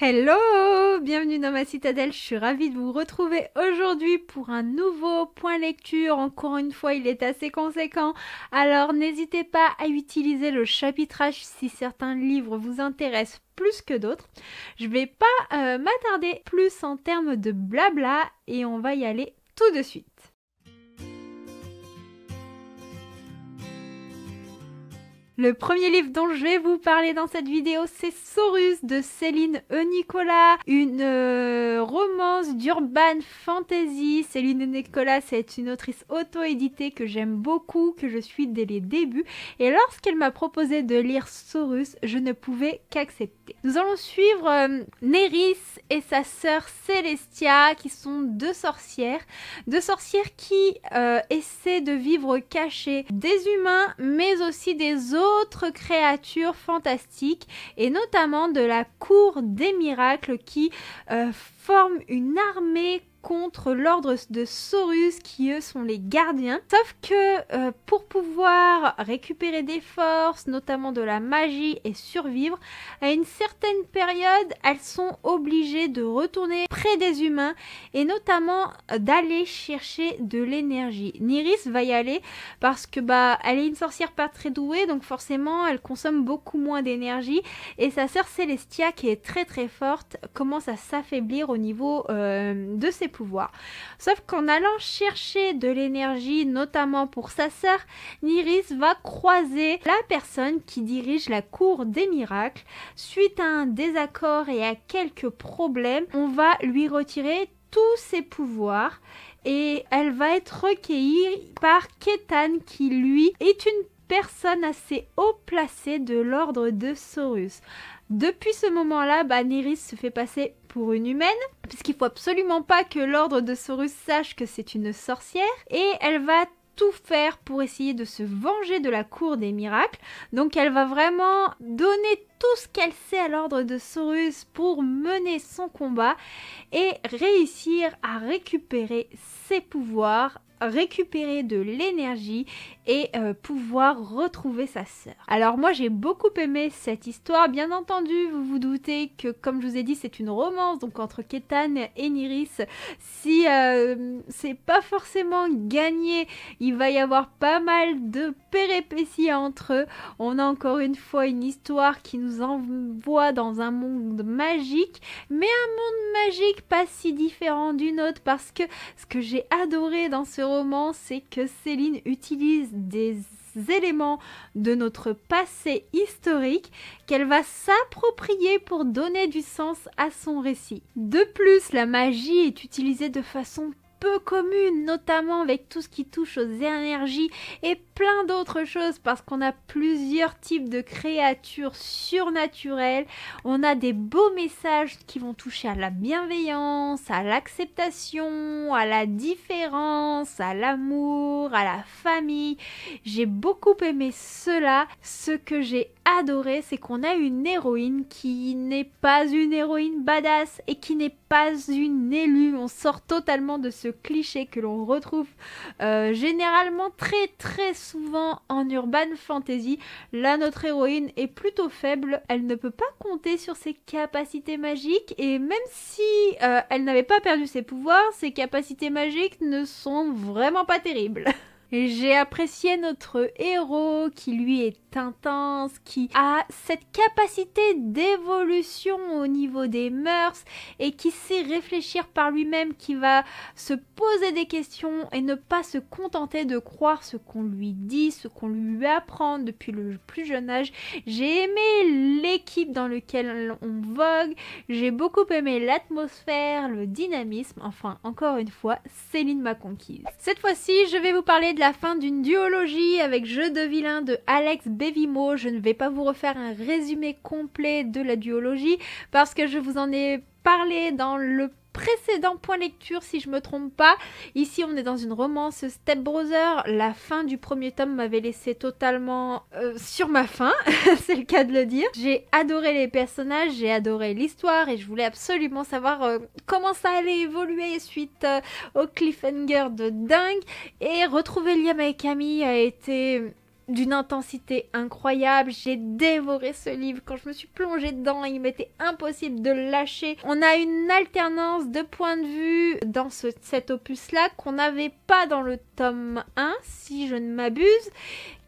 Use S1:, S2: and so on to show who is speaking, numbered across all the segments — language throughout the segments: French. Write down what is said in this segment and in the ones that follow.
S1: Hello Bienvenue dans ma citadelle, je suis ravie de vous retrouver aujourd'hui pour un nouveau point lecture. Encore une fois, il est assez conséquent, alors n'hésitez pas à utiliser le chapitrage si certains livres vous intéressent plus que d'autres. Je vais pas euh, m'attarder plus en termes de blabla et on va y aller tout de suite. Le premier livre dont je vais vous parler dans cette vidéo, c'est Saurus de Céline E. Nicolas, une euh, romance d'urban fantasy. Céline E. Nicolas, c'est une autrice auto-éditée que j'aime beaucoup, que je suis dès les débuts. Et lorsqu'elle m'a proposé de lire Saurus, je ne pouvais qu'accepter. Nous allons suivre euh, Neris et sa sœur Celestia, qui sont deux sorcières. Deux sorcières qui euh, essaient de vivre cachées des humains, mais aussi des autres d'autres créatures fantastiques et notamment de la cour des miracles qui forment euh, forme une armée contre l'ordre de Saurus qui eux sont les gardiens. Sauf que euh, pour pouvoir récupérer des forces, notamment de la magie et survivre, à une certaine période, elles sont obligées de retourner près des humains et notamment d'aller chercher de l'énergie. Niris va y aller parce que bah elle est une sorcière pas très douée donc forcément elle consomme beaucoup moins d'énergie et sa sœur Celestia qui est très très forte commence à s'affaiblir au niveau euh, de ses Sauf qu'en allant chercher de l'énergie, notamment pour sa sœur, Niris va croiser la personne qui dirige la cour des miracles. Suite à un désaccord et à quelques problèmes, on va lui retirer tous ses pouvoirs et elle va être recueillie par Ketan qui lui est une personne assez haut placée de l'ordre de Saurus. Depuis ce moment-là, bah, Niris se fait passer pour une humaine Puisqu'il ne faut absolument pas que l'ordre de Saurus sache que c'est une sorcière, et elle va tout faire pour essayer de se venger de la cour des miracles. Donc elle va vraiment donner tout ce qu'elle sait à l'ordre de Saurus pour mener son combat et réussir à récupérer ses pouvoirs récupérer de l'énergie et euh, pouvoir retrouver sa sœur. Alors moi j'ai beaucoup aimé cette histoire, bien entendu vous vous doutez que comme je vous ai dit c'est une romance donc entre Ketan et Niris, si euh, c'est pas forcément gagné, il va y avoir pas mal de péripéties entre eux. On a encore une fois une histoire qui nous envoie dans un monde magique, mais un monde magique pas si différent d'une autre parce que ce que j'ai adoré dans ce roman c'est que Céline utilise des éléments de notre passé historique qu'elle va s'approprier pour donner du sens à son récit. De plus, la magie est utilisée de façon peu commune, notamment avec tout ce qui touche aux énergies et plein d'autres choses parce qu'on a plusieurs types de créatures surnaturelles. On a des beaux messages qui vont toucher à la bienveillance, à l'acceptation, à la différence, à l'amour, à la famille. J'ai beaucoup aimé cela. Ce que j'ai adoré, c'est qu'on a une héroïne qui n'est pas une héroïne badass et qui n'est pas une élue. On sort totalement de ce cliché que l'on retrouve euh, généralement très très souvent en urban fantasy. Là, notre héroïne est plutôt faible, elle ne peut pas compter sur ses capacités magiques et même si euh, elle n'avait pas perdu ses pouvoirs, ses capacités magiques ne sont vraiment pas terribles. J'ai apprécié notre héros qui lui est intense, qui a cette capacité d'évolution au niveau des mœurs et qui sait réfléchir par lui-même, qui va se poser des questions et ne pas se contenter de croire ce qu'on lui dit, ce qu'on lui apprend depuis le plus jeune âge. J'ai aimé l'équipe dans laquelle on vogue, j'ai beaucoup aimé l'atmosphère, le dynamisme, enfin encore une fois, Céline m'a conquise. Cette fois-ci, je vais vous parler de la fin d'une duologie avec Jeu de vilain de Alex Bévimo. Je ne vais pas vous refaire un résumé complet de la duologie parce que je vous en ai parlé dans le précédent point lecture, si je me trompe pas. Ici, on est dans une romance Step Brother. La fin du premier tome m'avait laissé totalement euh, sur ma faim, c'est le cas de le dire. J'ai adoré les personnages, j'ai adoré l'histoire et je voulais absolument savoir euh, comment ça allait évoluer suite euh, au cliffhanger de dingue. Et retrouver Liam et Camille a été d'une intensité incroyable. J'ai dévoré ce livre. Quand je me suis plongée dedans, il m'était impossible de le lâcher. On a une alternance de points de vue dans cet opus-là qu'on n'avait pas dans le tome 1, si je ne m'abuse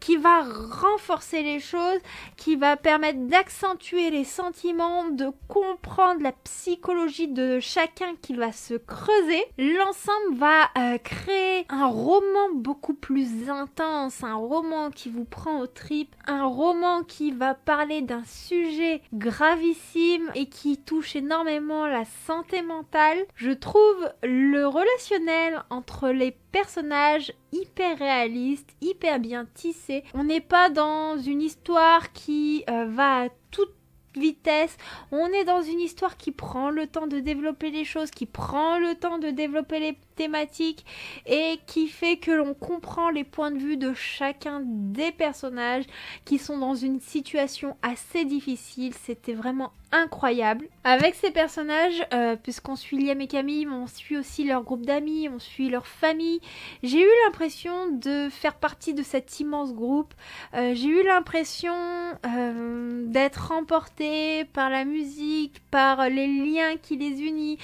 S1: qui va renforcer les choses, qui va permettre d'accentuer les sentiments, de comprendre la psychologie de chacun qui va se creuser. L'ensemble va euh, créer un roman beaucoup plus intense, un roman qui vous prend aux tripes, un roman qui va parler d'un sujet gravissime et qui touche énormément la santé mentale. Je trouve le relationnel entre les personnages hyper réalistes, hyper bien tissés. On n'est pas dans une histoire qui euh, va à toute vitesse. On est dans une histoire qui prend le temps de développer les choses, qui prend le temps de développer les thématique et qui fait que l'on comprend les points de vue de chacun des personnages qui sont dans une situation assez difficile. C'était vraiment incroyable. Avec ces personnages, euh, puisqu'on suit Liam et Camille, mais on suit aussi leur groupe d'amis, on suit leur famille, j'ai eu l'impression de faire partie de cet immense groupe. Euh, j'ai eu l'impression euh, d'être emportée par la musique, par les liens qui les unissent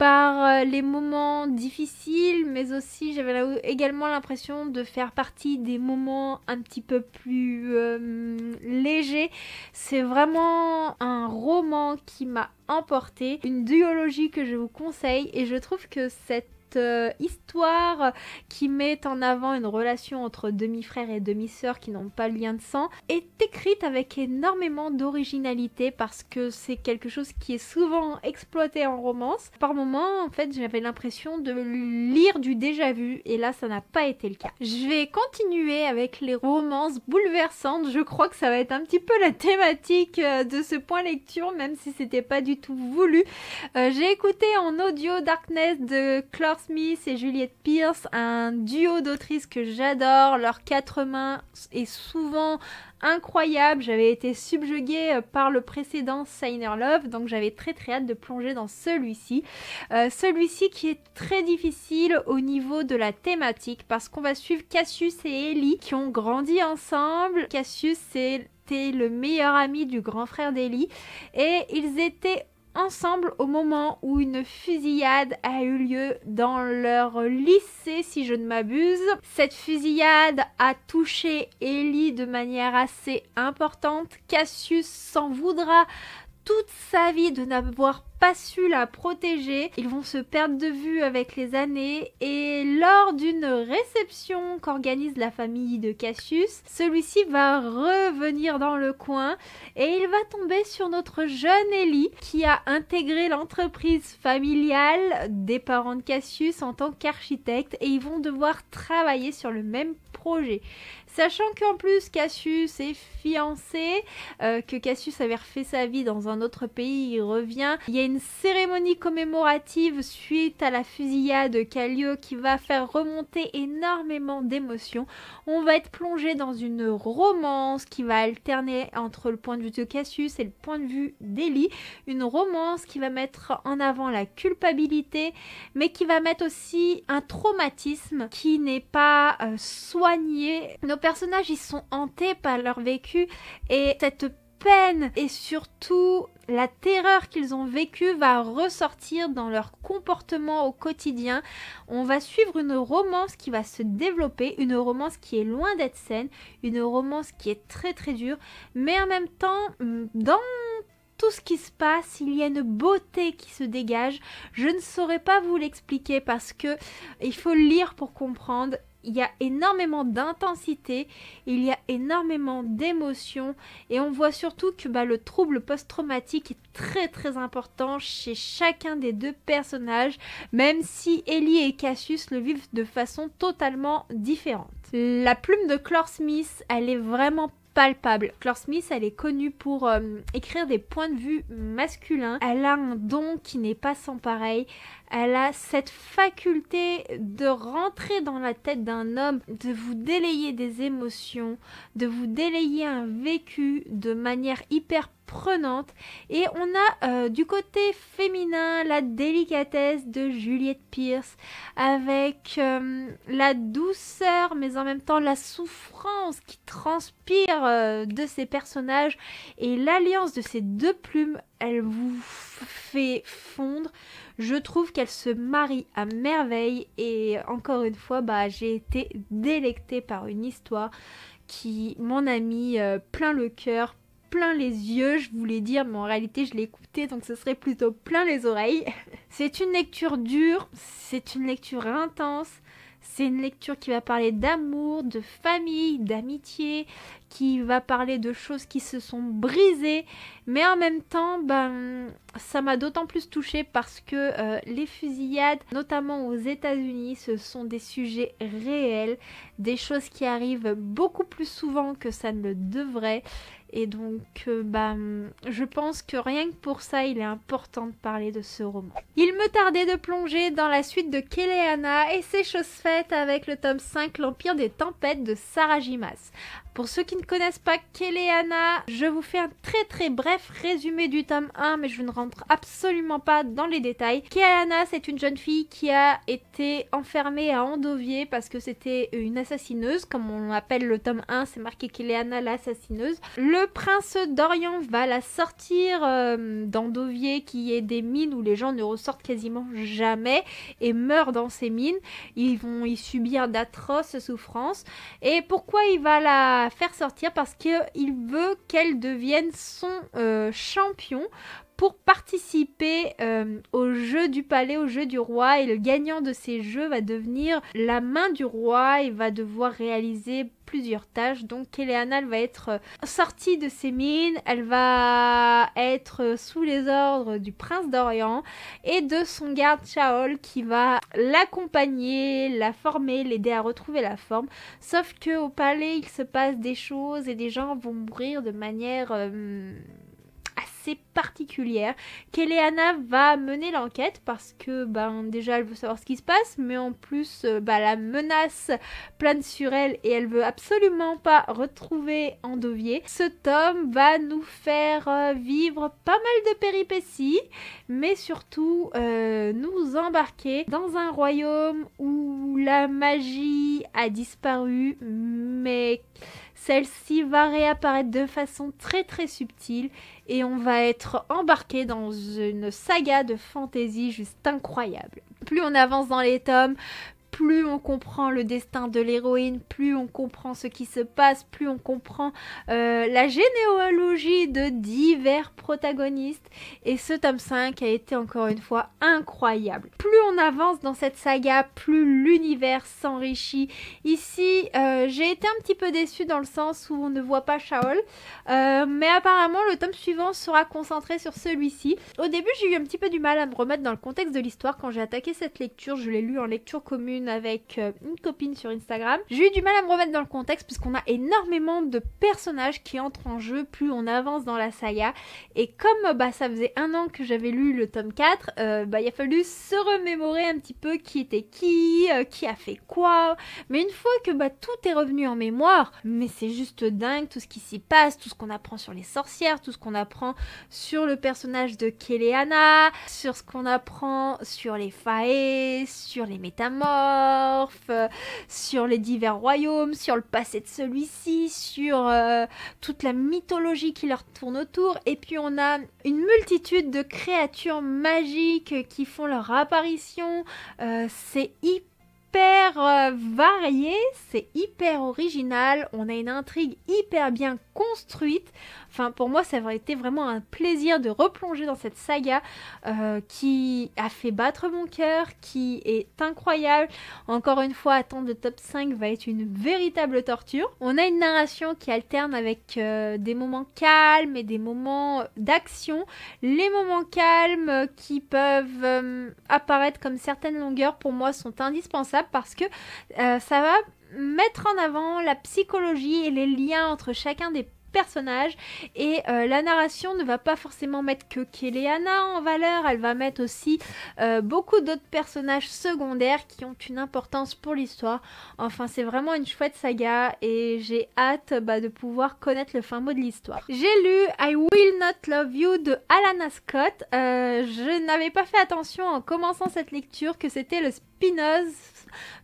S1: par euh, les moments difficiles, mais aussi j'avais également l'impression de faire partie des moments un petit peu plus euh, légers. C'est vraiment un roman qui m'a emporté, une duologie que je vous conseille et je trouve que cette euh, histoire qui met en avant une relation entre demi frère et demi sœur qui n'ont pas le lien de sang, est écrite avec énormément d'originalité parce que c'est quelque chose qui est souvent exploité en romance. Par moments, en fait, j'avais l'impression de lire du déjà vu et là, ça n'a pas été le cas. Je vais continuer avec les romances bouleversantes. Je crois que ça va être un petit peu la thématique euh, de ce point lecture, même si c'était pas du tout voulu. Euh, j'ai écouté en audio Darkness de Claire Smith et Juliette Pierce, un duo d'autrices que j'adore. Leurs quatre mains est souvent incroyable. J'avais été subjuguée euh, par le précédent Signer Love, donc j'avais très très hâte de plonger dans celui-ci. Euh, celui-ci qui est très difficile au niveau de la thématique parce qu'on va suivre Cassius et Ellie qui ont grandi ensemble. Cassius était le meilleur ami du grand frère d'Ellie et ils étaient ensemble au moment où une fusillade a eu lieu dans leur lycée, si je ne m'abuse. Cette fusillade a touché Ellie de manière assez importante. Cassius s'en voudra toute sa vie de n'avoir pas su la protéger. Ils vont se perdre de vue avec les années et lors d'une réception qu'organise la famille de Cassius, celui-ci va revenir dans le coin et il va tomber sur notre jeune Ellie qui a intégré l'entreprise familiale des parents de Cassius en tant qu'architecte et ils vont devoir travailler sur le même projet. Sachant qu'en plus Cassius est fiancé, euh, que Cassius avait refait sa vie dans un autre pays, il revient. Il y a une cérémonie commémorative suite à la fusillade qui qui va faire remonter énormément d'émotions. On va être plongé dans une romance qui va alterner entre le point de vue de Cassius et le point de vue d'Elie. Une romance qui va mettre en avant la culpabilité, mais qui va mettre aussi un traumatisme qui n'est pas euh, soigné personnages, ils sont hantés par leur vécu et cette peine et surtout la terreur qu'ils ont vécu va ressortir dans leur comportement au quotidien. On va suivre une romance qui va se développer, une romance qui est loin d'être saine, une romance qui est très très dure, mais en même temps, dans tout ce qui se passe, il y a une beauté qui se dégage. Je ne saurais pas vous l'expliquer parce que il faut lire pour comprendre il y a énormément d'intensité, il y a énormément d'émotions et on voit surtout que bah, le trouble post-traumatique est très très important chez chacun des deux personnages, même si Ellie et Cassius le vivent de façon totalement différente. La plume de Clore Smith, elle est vraiment palpable. Claire Smith, elle est connue pour euh, écrire des points de vue masculins. Elle a un don qui n'est pas sans pareil. Elle a cette faculté de rentrer dans la tête d'un homme, de vous délayer des émotions, de vous délayer un vécu de manière hyper et on a euh, du côté féminin la délicatesse de Juliette Pierce avec euh, la douceur mais en même temps la souffrance qui transpire euh, de ces personnages et l'alliance de ces deux plumes elle vous fait fondre. Je trouve qu'elle se marie à merveille et encore une fois bah, j'ai été délectée par une histoire qui m'en a mis plein le cœur, plein les yeux, je voulais dire, mais en réalité je l'ai écouté, donc ce serait plutôt plein les oreilles. C'est une lecture dure, c'est une lecture intense, c'est une lecture qui va parler d'amour, de famille, d'amitié, qui va parler de choses qui se sont brisées. Mais en même temps, ben, ça m'a d'autant plus touchée parce que euh, les fusillades, notamment aux États-Unis, ce sont des sujets réels, des choses qui arrivent beaucoup plus souvent que ça ne le devrait. Et donc, euh, bah, hum, je pense que rien que pour ça, il est important de parler de ce roman. Il me tardait de plonger dans la suite de Keleana et ses choses faites avec le tome 5 L'Empire des Tempêtes de Sarah Jimas. Pour ceux qui ne connaissent pas Keleana, je vous fais un très très bref résumé du tome 1, mais je ne rentre absolument pas dans les détails. Keleana, c'est une jeune fille qui a été enfermée à Andovier parce que c'était une assassineuse, comme on appelle le tome 1, c'est marqué Keleana l'assassineuse. Le prince d'Orient va la sortir euh, d'Andovier, qui est des mines où les gens ne ressortent quasiment jamais et meurent dans ces mines. Ils vont y subir d'atroces souffrances. Et pourquoi il va la faire sortir parce qu'il veut qu'elle devienne son euh, champion pour participer euh, au jeu du palais, au jeu du roi. Et le gagnant de ces jeux va devenir la main du roi et va devoir réaliser plusieurs tâches. Donc Kéléana, va être euh, sortie de ses mines, elle va être sous les ordres du prince d'Orient et de son garde Shaol qui va l'accompagner, la former, l'aider à retrouver la forme. Sauf que au palais, il se passe des choses et des gens vont mourir de manière... Euh, c'est particulière. Keleana va mener l'enquête parce que ben déjà elle veut savoir ce qui se passe, mais en plus euh, bah, la menace plane sur elle et elle veut absolument pas retrouver Andovier. Ce tome va nous faire euh, vivre pas mal de péripéties, mais surtout euh, nous embarquer dans un royaume où la magie a disparu, mais celle-ci va réapparaître de façon très très subtile et on va être embarqué dans une saga de fantasy juste incroyable. Plus on avance dans les tomes, plus on comprend le destin de l'héroïne, plus on comprend ce qui se passe, plus on comprend euh, la généalogie de divers protagonistes. Et ce tome 5 a été encore une fois incroyable. Plus on avance dans cette saga, plus l'univers s'enrichit. Ici, euh, j'ai été un petit peu déçue dans le sens où on ne voit pas Shaol, euh, mais apparemment le tome suivant sera concentré sur celui-ci. Au début, j'ai eu un petit peu du mal à me remettre dans le contexte de l'histoire quand j'ai attaqué cette lecture. Je l'ai lu en lecture commune avec euh, une copine sur Instagram. J'ai eu du mal à me remettre dans le contexte puisqu'on a énormément de personnages qui entrent en jeu plus on avance dans la saga. Et comme euh, bah, ça faisait un an que j'avais lu le tome 4, euh, bah, il a fallu se remémorer un petit peu qui était qui, qui a fait quoi. Mais une fois que bah, tout est revenu en mémoire, mais c'est juste dingue tout ce qui s'y passe, tout ce qu'on apprend sur les sorcières, tout ce qu'on apprend sur le personnage de Keleana, sur ce qu'on apprend sur les faées, sur les métamorphes euh, sur les divers royaumes, sur le passé de celui-ci, sur euh, toute la mythologie qui leur tourne autour. Et puis on a une multitude de créatures magiques qui font leur apparition. Euh, c'est hyper varié, c'est hyper original, on a une intrigue hyper bien construite, Enfin, pour moi, ça aurait été vraiment un plaisir de replonger dans cette saga euh, qui a fait battre mon cœur, qui est incroyable. Encore une fois, attendre le top 5 va être une véritable torture. On a une narration qui alterne avec euh, des moments calmes et des moments d'action. Les moments calmes euh, qui peuvent apparaître comme certaines longueurs pour moi sont indispensables parce que ça va mettre en avant la psychologie et les liens entre chacun des personnages. Et euh, la narration ne va pas forcément mettre que Keleana en valeur, elle va mettre aussi euh, beaucoup d'autres personnages secondaires qui ont une importance pour l'histoire. Enfin, c'est vraiment une chouette saga et j'ai hâte bah, de pouvoir connaître le fin mot de l'histoire. J'ai lu I Will Not Love You de Alana Scott. Euh, je n'avais pas fait attention en commençant cette lecture que c'était le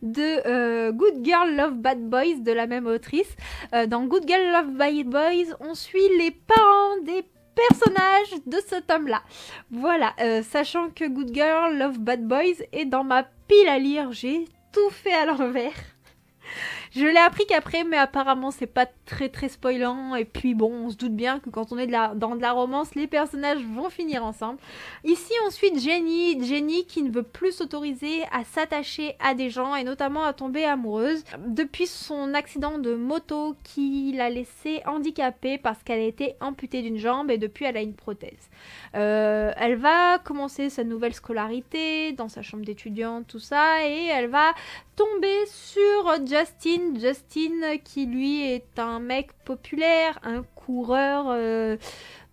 S1: de euh, Good Girl Love Bad Boys de la même autrice. Euh, dans Good Girl Love Bad Boys, on suit les parents des personnages de cet tome là Voilà, euh, sachant que Good Girl Love Bad Boys est dans ma pile à lire, j'ai tout fait à l'envers. Je l'ai appris qu'après, mais apparemment c'est pas très très spoilant. Et puis bon, on se doute bien que quand on est de dans de la romance, les personnages vont finir ensemble. Ici ensuite Jenny, Jenny qui ne veut plus s'autoriser à s'attacher à des gens et notamment à tomber amoureuse. Depuis son accident de moto qui l'a laissée handicapée parce qu'elle a été amputée d'une jambe et depuis elle a une prothèse. Euh, elle va commencer sa nouvelle scolarité dans sa chambre d'étudiante, tout ça, et elle va tomber sur Justin. Justin qui lui est un mec populaire, un coureur euh,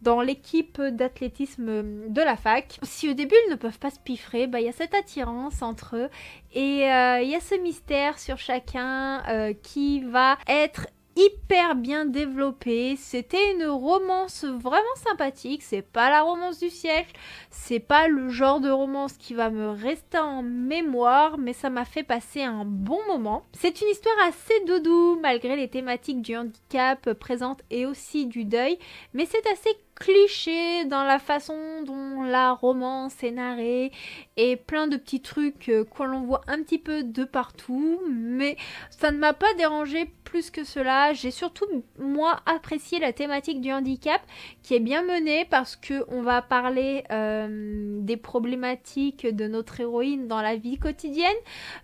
S1: dans l'équipe d'athlétisme de la fac. Si au début ils ne peuvent pas se piffrer, bah, il y a cette attirance entre eux et euh, il y a ce mystère sur chacun euh, qui va être hyper bien développé. C'était une romance vraiment sympathique. C'est pas la romance du siècle, c'est pas le genre de romance qui va me rester en mémoire, mais ça m'a fait passer un bon moment. C'est une histoire assez doudou malgré les thématiques du handicap présentes et aussi du deuil, mais c'est assez Cliché dans la façon dont la romance est narrée et plein de petits trucs euh, qu'on l'on voit un petit peu de partout, mais ça ne m'a pas dérangé plus que cela. J'ai surtout moi apprécié la thématique du handicap qui est bien menée parce que on va parler euh, des problématiques de notre héroïne dans la vie quotidienne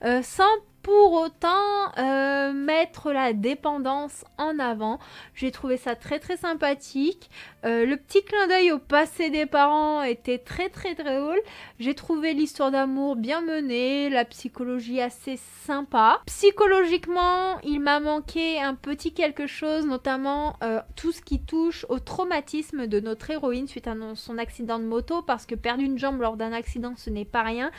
S1: euh, sans pour autant euh, mettre la dépendance en avant. J'ai trouvé ça très très sympathique. Euh, le petit clin d'œil au passé des parents était très très drôle. J'ai trouvé l'histoire d'amour bien menée, la psychologie assez sympa. Psychologiquement, il m'a manqué un petit quelque chose, notamment euh, tout ce qui touche au traumatisme de notre héroïne suite à son accident de moto, parce que perdre une jambe lors d'un accident, ce n'est pas rien.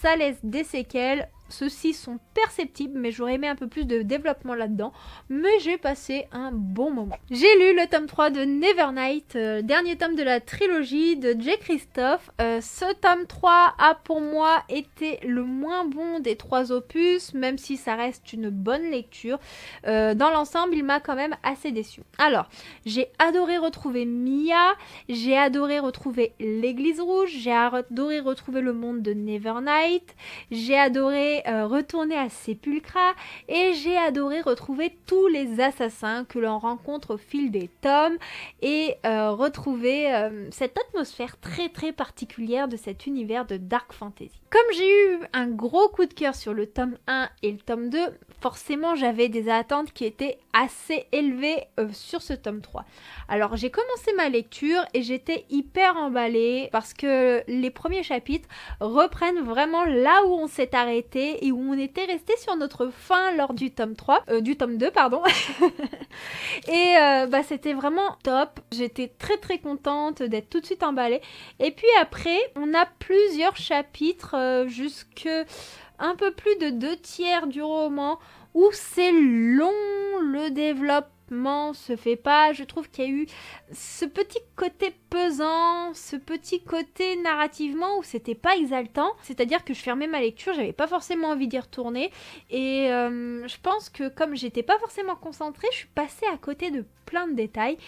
S1: Ça laisse des séquelles ceux-ci sont perceptibles, mais j'aurais aimé un peu plus de développement là-dedans. Mais j'ai passé un bon moment. J'ai lu le tome 3 de Nevernight, euh, dernier tome de la trilogie de J. Christophe. Euh, ce tome 3 a pour moi été le moins bon des trois opus, même si ça reste une bonne lecture. Euh, dans l'ensemble, il m'a quand même assez déçu. Alors, j'ai adoré retrouver Mia, j'ai adoré retrouver l'Église Rouge, j'ai adoré retrouver le monde de Nevernight, j'ai adoré euh, retourner retourné à Sepulcra et j'ai adoré retrouver tous les assassins que l'on rencontre au fil des tomes et euh, retrouver euh, cette atmosphère très très particulière de cet univers de Dark Fantasy. Comme j'ai eu un gros coup de cœur sur le tome 1 et le tome 2, forcément j'avais des attentes qui étaient assez élevées sur ce tome 3. Alors j'ai commencé ma lecture et j'étais hyper emballée parce que les premiers chapitres reprennent vraiment là où on s'est arrêté et où on était resté sur notre fin lors du tome 3, euh, du tome 2 pardon. et euh, bah c'était vraiment top, j'étais très très contente d'être tout de suite emballée. Et puis après, on a plusieurs chapitres euh, jusque un peu plus de deux tiers du roman où c'est long le développement se fait pas. Je trouve qu'il y a eu ce petit côté pesant, ce petit côté narrativement où c'était pas exaltant. C'est-à-dire que je fermais ma lecture, j'avais pas forcément envie d'y retourner. Et euh, je pense que comme j'étais pas forcément concentrée, je suis passée à côté de plein de détails.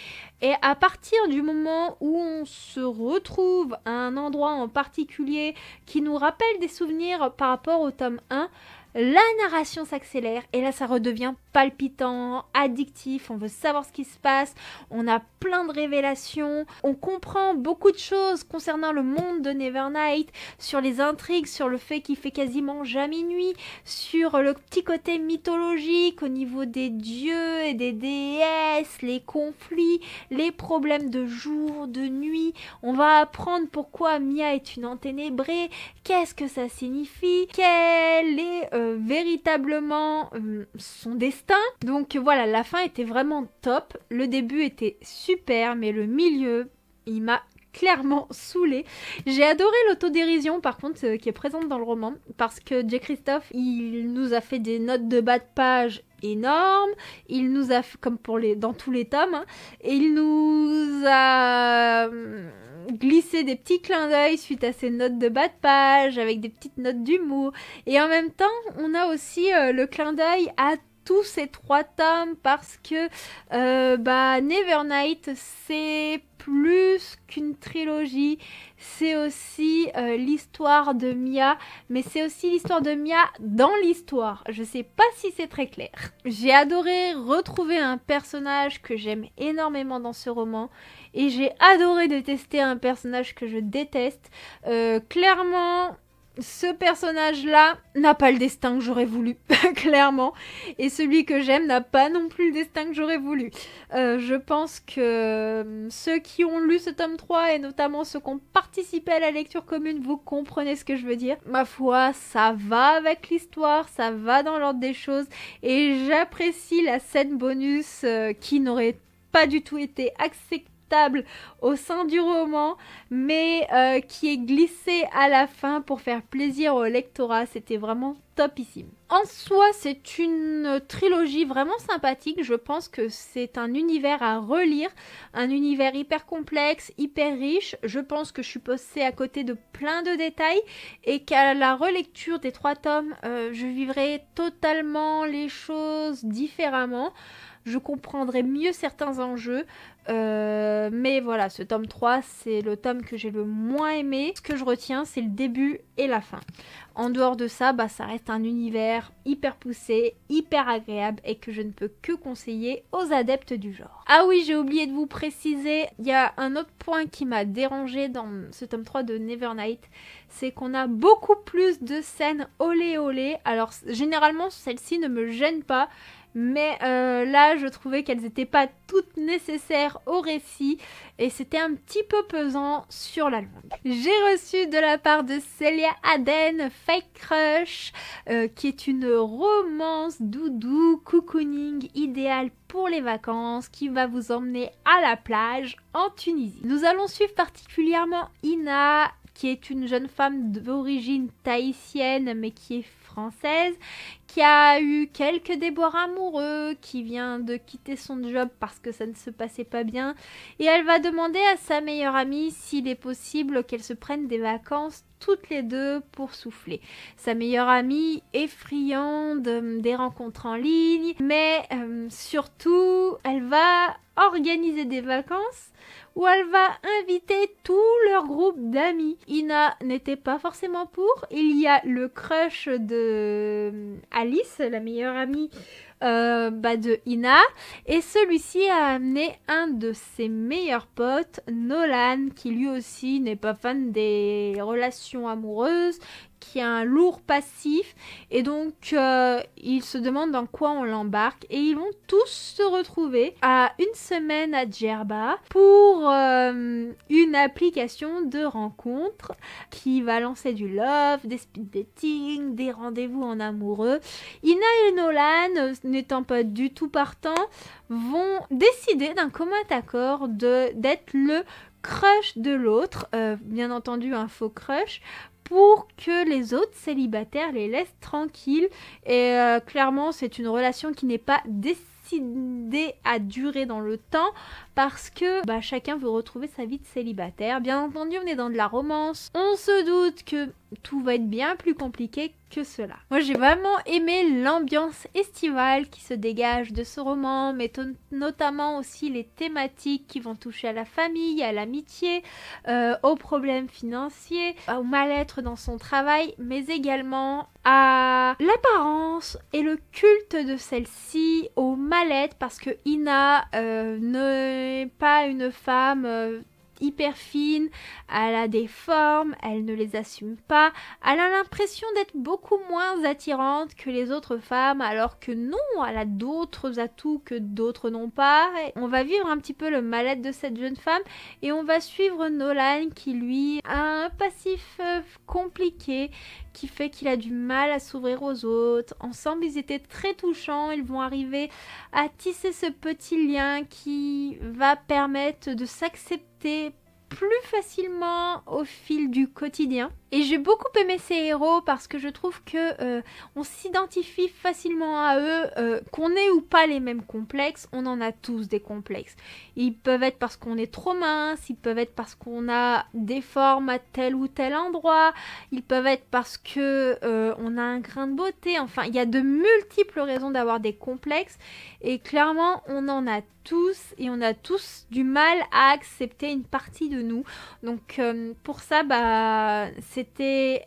S1: Et à partir du moment où on se retrouve à un endroit en particulier qui nous rappelle des souvenirs par rapport au tome 1, la narration s'accélère et là ça redevient palpitant, addictif, on veut savoir ce qui se passe, on a plein de révélations, on comprend beaucoup de choses concernant le monde de Nevernight, sur les intrigues, sur le fait qu'il fait quasiment jamais nuit, sur le petit côté mythologique au niveau des dieux et des déesses, les conflits, les problèmes de jour, de nuit, on va apprendre pourquoi Mia est une enténébrée, qu'est-ce que ça signifie, quel est euh, véritablement euh, son destin donc voilà, la fin était vraiment top. Le début était super, mais le milieu, il m'a clairement saoulé. J'ai adoré l'autodérision par contre euh, qui est présente dans le roman parce que J. Christophe il nous a fait des notes de bas de page énormes, il nous a comme pour les dans tous les tomes hein. et il nous a hum, glissé des petits clins d'œil suite à ces notes de bas de page avec des petites notes d'humour et en même temps on a aussi euh, le clin d'œil à tous ces trois tomes parce que euh, bah, Nevernight c'est plus qu'une trilogie, c'est aussi euh, l'histoire de Mia, mais c'est aussi l'histoire de Mia dans l'histoire. Je sais pas si c'est très clair. J'ai adoré retrouver un personnage que j'aime énormément dans ce roman et j'ai adoré détester un personnage que je déteste. Euh, clairement, ce personnage-là n'a pas le destin que j'aurais voulu, clairement. Et celui que j'aime n'a pas non plus le destin que j'aurais voulu. Euh, je pense que euh, ceux qui ont lu ce tome 3 et notamment ceux qui ont participé à la lecture commune, vous comprenez ce que je veux dire. Ma foi, ça va avec l'histoire, ça va dans l'ordre des choses. Et j'apprécie la scène bonus euh, qui n'aurait pas du tout été acceptée au sein du roman, mais euh, qui est glissé à la fin pour faire plaisir au lectorat. C'était vraiment topissime. En soi, c'est une trilogie vraiment sympathique. Je pense que c'est un univers à relire, un univers hyper complexe, hyper riche. Je pense que je suis passée à côté de plein de détails et qu'à la relecture des trois tomes, euh, je vivrai totalement les choses différemment je comprendrai mieux certains enjeux. Euh, mais voilà, ce tome 3, c'est le tome que j'ai le moins aimé. Ce que je retiens, c'est le début et la fin. En dehors de ça, bah, ça reste un univers hyper poussé, hyper agréable et que je ne peux que conseiller aux adeptes du genre. Ah oui, j'ai oublié de vous préciser, il y a un autre point qui m'a dérangé dans ce tome 3 de Nevernight, c'est qu'on a beaucoup plus de scènes olé olé. Alors généralement, celle-ci ne me gêne pas, mais euh, là je trouvais qu'elles n'étaient pas toutes nécessaires au récit et c'était un petit peu pesant sur la langue. J'ai reçu de la part de Celia Aden Fake Crush euh, qui est une romance doudou cocooning idéale pour les vacances qui va vous emmener à la plage en Tunisie. Nous allons suivre particulièrement Ina qui est une jeune femme d'origine tahitienne mais qui est française, qui a eu quelques déboires amoureux, qui vient de quitter son job parce que ça ne se passait pas bien, et elle va demander à sa meilleure amie s'il est possible qu'elle se prenne des vacances toutes les deux pour souffler. Sa meilleure amie est friande euh, des rencontres en ligne, mais euh, surtout, elle va organiser des vacances où elle va inviter tout leur groupe d'amis. Ina n'était pas forcément pour. Il y a le crush de euh, Alice, la meilleure amie euh, bah, de Ina. Et celui-ci a amené un de ses meilleurs potes, Nolan, qui lui aussi n'est pas fan des relations amoureuses, qui a un lourd passif et donc euh, ils se demandent dans quoi on l'embarque et ils vont tous se retrouver à une semaine à Djerba pour euh, une application de rencontre qui va lancer du love, des speed dating, des rendez-vous en amoureux. Ina et Nolan euh, n'étant pas du tout partants vont décider d'un commun accord d'être le crush de l'autre, bien entendu un faux crush, pour que les autres célibataires les laissent tranquilles. Et euh, clairement, c'est une relation qui n'est pas décidée à durer dans le temps parce que bah, chacun veut retrouver sa vie de célibataire. Bien entendu, on est dans de la romance. On se doute que tout va être bien plus compliqué que cela. Moi j'ai vraiment aimé l'ambiance estivale qui se dégage de ce roman, mais notamment aussi les thématiques qui vont toucher à la famille, à l'amitié, euh, aux problèmes financiers, au mal-être dans son travail, mais également à l'apparence et le culte de celle-ci, au mal-être parce que Ina euh, n'est pas une femme... Euh, hyper fine, elle a des formes, elle ne les assume pas, elle a l'impression d'être beaucoup moins attirante que les autres femmes alors que non, elle a d'autres atouts que d'autres n'ont pas. On va vivre un petit peu le mal-être de cette jeune femme et on va suivre Nolan qui lui a un passif euh, compliqué qui fait qu'il a du mal à s'ouvrir aux autres. Ensemble, ils étaient très touchants. Ils vont arriver à tisser ce petit lien qui va permettre de s'accepter plus facilement au fil du quotidien. Et j'ai beaucoup aimé ces héros parce que je trouve que euh, on s'identifie facilement à eux, euh, qu'on ait ou pas les mêmes complexes, on en a tous des complexes. Ils peuvent être parce qu'on est trop mince, ils peuvent être parce qu'on a des formes à tel ou tel endroit, ils peuvent être parce que euh, on a un grain de beauté. Enfin, il y a de multiples raisons d'avoir des complexes et clairement, on en a et on a tous du mal à accepter une partie de nous. Donc euh, pour ça, bah, c'était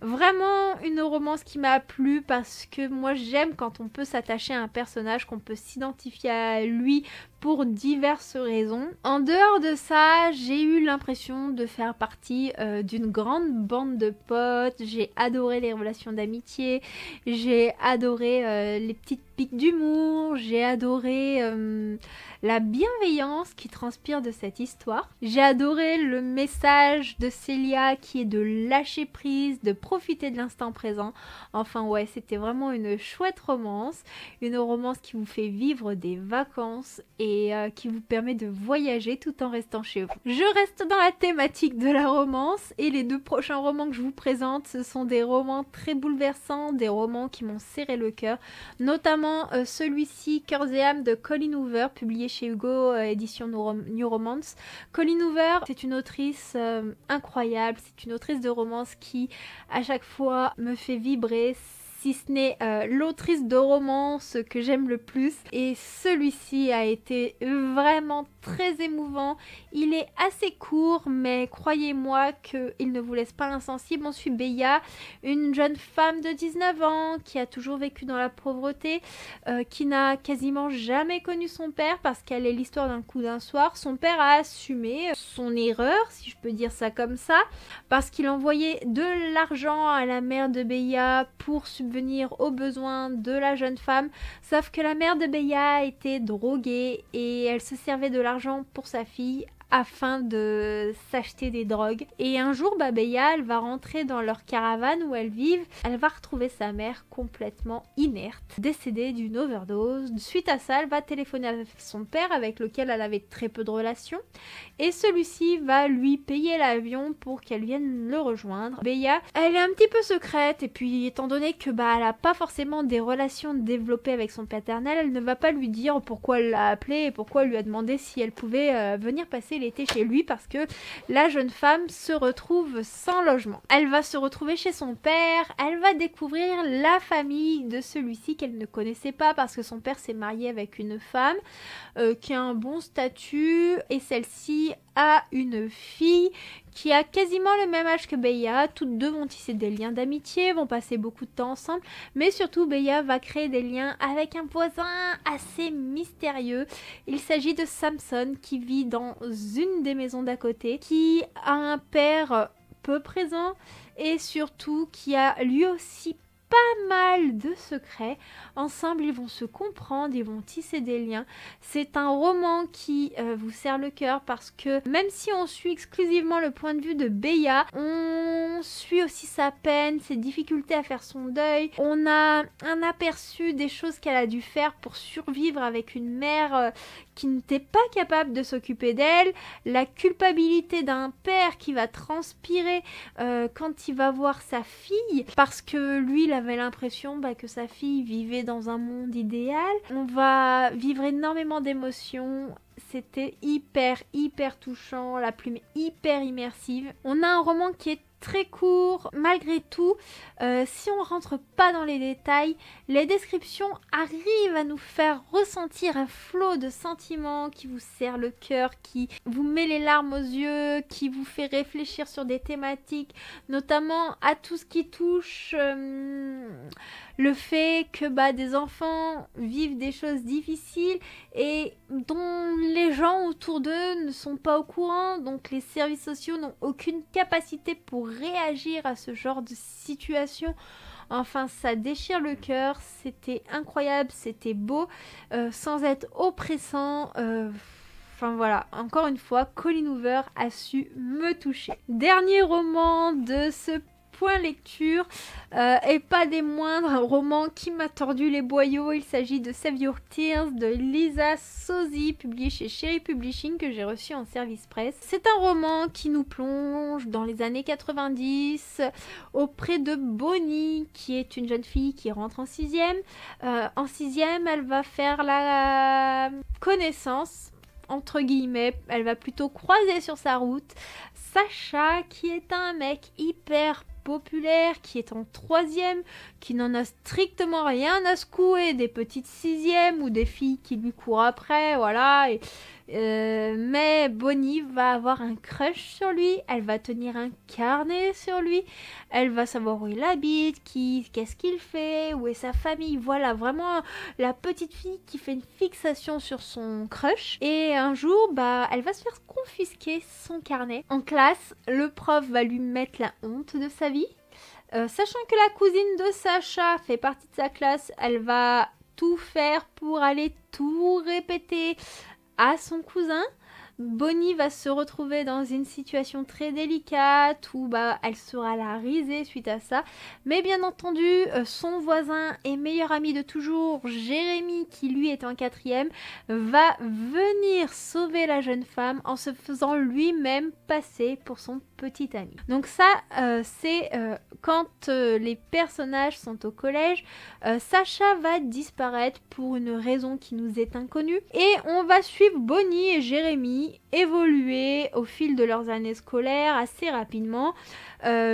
S1: vraiment une romance qui m'a plu parce que moi j'aime quand on peut s'attacher à un personnage, qu'on peut s'identifier à lui pour diverses raisons. En dehors de ça, j'ai eu l'impression de faire partie euh, d'une grande bande de potes. J'ai adoré les relations d'amitié, j'ai adoré euh, les petites d'humour, j'ai adoré euh, la bienveillance qui transpire de cette histoire. J'ai adoré le message de Célia qui est de lâcher prise, de profiter de l'instant présent. Enfin ouais, c'était vraiment une chouette romance, une romance qui vous fait vivre des vacances et euh, qui vous permet de voyager tout en restant chez vous. Je reste dans la thématique de la romance et les deux prochains romans que je vous présente, ce sont des romans très bouleversants, des romans qui m'ont serré le cœur, notamment euh, celui-ci, Cœurs et âmes de Colin Hoover, publié chez Hugo, euh, édition New Romance. Colin Hoover, c'est une autrice euh, incroyable, c'est une autrice de romance qui, à chaque fois, me fait vibrer si ce n'est euh, l'autrice de romance que j'aime le plus. Et celui-ci a été vraiment très émouvant. Il est assez court, mais croyez-moi qu'il ne vous laisse pas insensible. On suit Béa, une jeune femme de 19 ans qui a toujours vécu dans la pauvreté, euh, qui n'a quasiment jamais connu son père parce qu'elle est l'histoire d'un coup d'un soir. Son père a assumé son erreur, si je peux dire ça comme ça, parce qu'il envoyait de l'argent à la mère de Béa pour subvenir venir aux besoins de la jeune femme, sauf que la mère de Beya était droguée et elle se servait de l'argent pour sa fille afin de s'acheter des drogues. Et un jour, Babeya, elle va rentrer dans leur caravane où elles vivent. Elle va retrouver sa mère complètement inerte, décédée d'une overdose. Suite à ça, elle va téléphoner à son père avec lequel elle avait très peu de relations. Et celui-ci va lui payer l'avion pour qu'elle vienne le rejoindre. Beya, elle est un petit peu secrète et puis étant donné que bah elle a pas forcément des relations développées avec son paternel, elle ne va pas lui dire pourquoi elle l'a appelé et pourquoi elle lui a demandé si elle pouvait euh, venir passer était chez lui parce que la jeune femme se retrouve sans logement. Elle va se retrouver chez son père, elle va découvrir la famille de celui-ci qu'elle ne connaissait pas parce que son père s'est marié avec une femme euh, qui a un bon statut et celle-ci a une fille qui a quasiment le même âge que Beya. Toutes deux vont tisser des liens d'amitié, vont passer beaucoup de temps ensemble, mais surtout Beya va créer des liens avec un voisin assez mystérieux. Il s'agit de Samson qui vit dans une des maisons d'à côté, qui a un père peu présent et surtout qui a lui aussi pas mal de secrets. Ensemble, ils vont se comprendre, ils vont tisser des liens. C'est un roman qui euh, vous serre le cœur parce que même si on suit exclusivement le point de vue de Béa, on suit aussi sa peine, ses difficultés à faire son deuil. On a un aperçu des choses qu'elle a dû faire pour survivre avec une mère euh, qui n'était pas capable de s'occuper d'elle, la culpabilité d'un père qui va transpirer euh, quand il va voir sa fille parce que lui, la avait l'impression bah, que sa fille vivait dans un monde idéal. On va vivre énormément d'émotions. C'était hyper, hyper touchant, la plume hyper immersive. On a un roman qui est très court. Malgré tout, euh, si on rentre pas dans les détails, les descriptions arrivent à nous faire ressentir un flot de sentiments qui vous serre le cœur, qui vous met les larmes aux yeux, qui vous fait réfléchir sur des thématiques, notamment à tout ce qui touche euh, le fait que bah, des enfants vivent des choses difficiles et dont les gens autour d'eux ne sont pas au courant, donc les services sociaux n'ont aucune capacité pour réagir à ce genre de situation. Enfin, ça déchire le cœur, c'était incroyable, c'était beau, euh, sans être oppressant. Euh, enfin voilà, encore une fois, Colin Hoover a su me toucher. Dernier roman de ce point lecture euh, et pas des moindres, un roman qui m'a tordu les boyaux. Il s'agit de Save Your Tears de Lisa Sozy publié chez Sherry Publishing que j'ai reçu en service presse. C'est un roman qui nous plonge dans les années 90 auprès de Bonnie qui est une jeune fille qui rentre en sixième. Euh, en sixième, elle va faire la connaissance entre guillemets, elle va plutôt croiser sur sa route Sacha qui est un mec hyper populaire, qui est en troisième, qui n'en a strictement rien à secouer des petites sixièmes ou des filles qui lui courent après, voilà. Et euh, mais Bonnie va avoir un crush sur lui, elle va tenir un carnet sur lui, elle va savoir où il habite, qui, qu'est-ce qu'il fait, où est sa famille. Voilà, vraiment la petite fille qui fait une fixation sur son crush. Et un jour, bah, elle va se faire confisquer son carnet. En classe, le prof va lui mettre la honte de sa vie. Euh, sachant que la cousine de Sacha fait partie de sa classe, elle va tout faire pour aller tout répéter, son cousin. Bonnie va se retrouver dans une situation très délicate où bah, elle sera la risée suite à ça. Mais bien entendu, euh, son voisin et meilleur ami de toujours, Jérémy, qui lui est en quatrième, va venir sauver la jeune femme en se faisant lui-même passer pour son petite amie. Donc ça, euh, c'est euh, quand euh, les personnages sont au collège, Sacha va disparaître pour une raison qui nous est inconnue et on va suivre Bonnie et Jérémy évoluer au fil de leurs années scolaires assez rapidement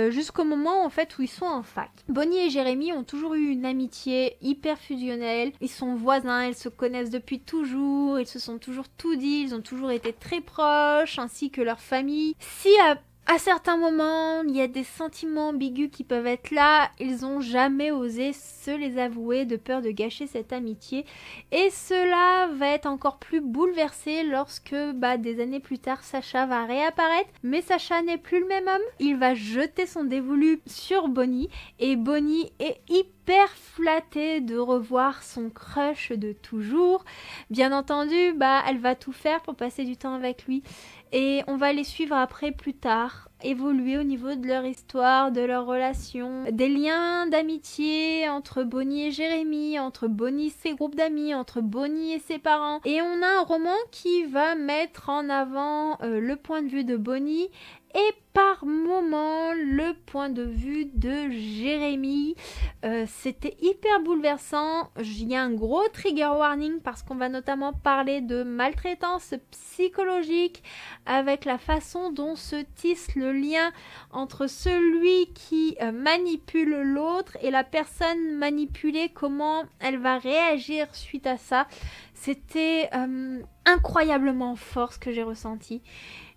S1: jusqu'au moment en fait où ils sont en fac. Bonnie et Jérémy ont toujours eu une amitié hyper fusionnelle, ils sont voisins, ils se connaissent depuis toujours, ils se sont toujours tout dit, ils ont toujours été très proches ainsi que leur famille. Si à à certains moments, il y a des sentiments ambigus qui peuvent être là. Ils ont jamais osé se les avouer de peur de gâcher cette amitié. Et cela va être encore plus bouleversé lorsque, bah, des années plus tard, Sacha va réapparaître. Mais Sacha n'est plus le même homme. Il va jeter son dévolu sur Bonnie. Et Bonnie est hyper flattée de revoir son crush de toujours. Bien entendu, bah elle va tout faire pour passer du temps avec lui et on va les suivre après plus tard évoluer au niveau de leur histoire, de leur relation des liens d'amitié entre Bonnie et Jérémy, entre Bonnie et ses groupes d'amis, entre Bonnie et ses parents. Et on a un roman qui va mettre en avant euh, le point de vue de Bonnie et par moment le point de vue de Jérémy. Euh, c'était hyper bouleversant. Il y a un gros trigger warning parce qu'on va notamment parler de maltraitance psychologique avec la façon dont se tisse le le lien entre celui qui euh, manipule l'autre et la personne manipulée, comment elle va réagir suite à ça. C'était euh, incroyablement fort ce que j'ai ressenti.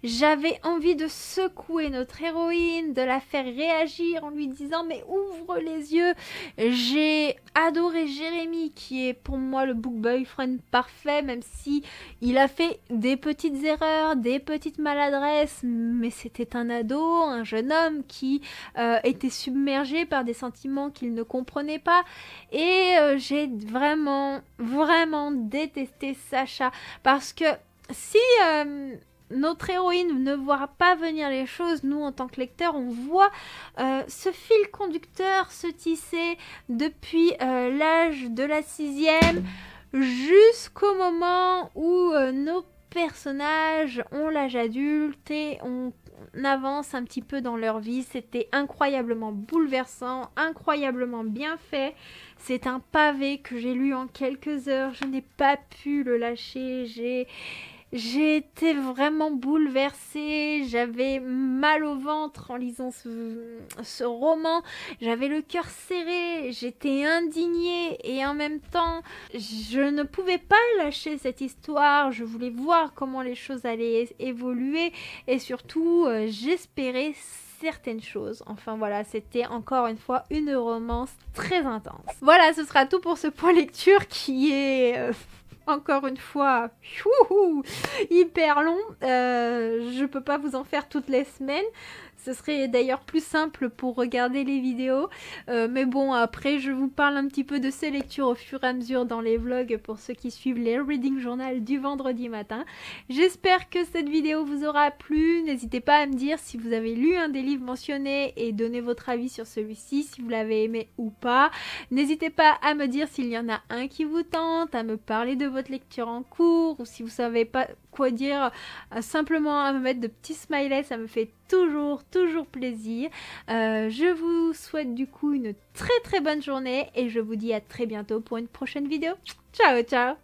S1: J'avais envie de secouer notre héroïne, de la faire réagir en lui disant mais ouvre les yeux. J'ai adoré Jérémy qui est pour moi le book boyfriend parfait même si il a fait des petites erreurs, des petites maladresses, mais c'était un ado, un jeune homme qui euh, était submergé par des sentiments qu'il ne comprenait pas et euh, j'ai vraiment vraiment détesté Sacha parce que si euh, notre héroïne ne voit pas venir les choses, nous en tant que lecteurs, on voit euh, ce fil conducteur se tisser depuis euh, l'âge de la sixième jusqu'au moment où euh, nos personnages ont l'âge adulte et on, on avance un petit peu dans leur vie. C'était incroyablement bouleversant, incroyablement bien fait. C'est un pavé que j'ai lu en quelques heures. Je n'ai pas pu le lâcher. J'ai J'étais vraiment bouleversée, j'avais mal au ventre en lisant ce, roman, j'avais le cœur serré, j'étais indignée et en même temps je ne pouvais pas lâcher cette histoire, je voulais voir comment les choses allaient évoluer et surtout euh, j'espérais certaines choses. Enfin voilà, c'était encore une fois une romance très intense. Voilà, ce sera tout pour ce point lecture qui est... Euh, encore une fois hyper long. Euh, je peux pas vous en faire toutes les semaines. Ce serait d'ailleurs plus simple pour regarder les vidéos. Euh, mais bon, après, je vous parle un petit peu de ces lectures au fur et à mesure dans les vlogs pour ceux qui suivent les Reading Journal du vendredi matin. J'espère que cette vidéo vous aura plu. N'hésitez pas à me dire si vous avez lu un des livres mentionnés et donner votre avis sur celui-ci, si vous l'avez aimé ou pas. N'hésitez pas à me dire s'il y en a un qui vous tente, à me parler de votre lecture en cours ou si vous savez pas quoi dire, euh, simplement à me mettre de petits smileys, ça me fait toujours, toujours plaisir. Euh, je vous souhaite du coup une très très bonne journée et je vous dis à très bientôt pour une prochaine vidéo. Ciao, ciao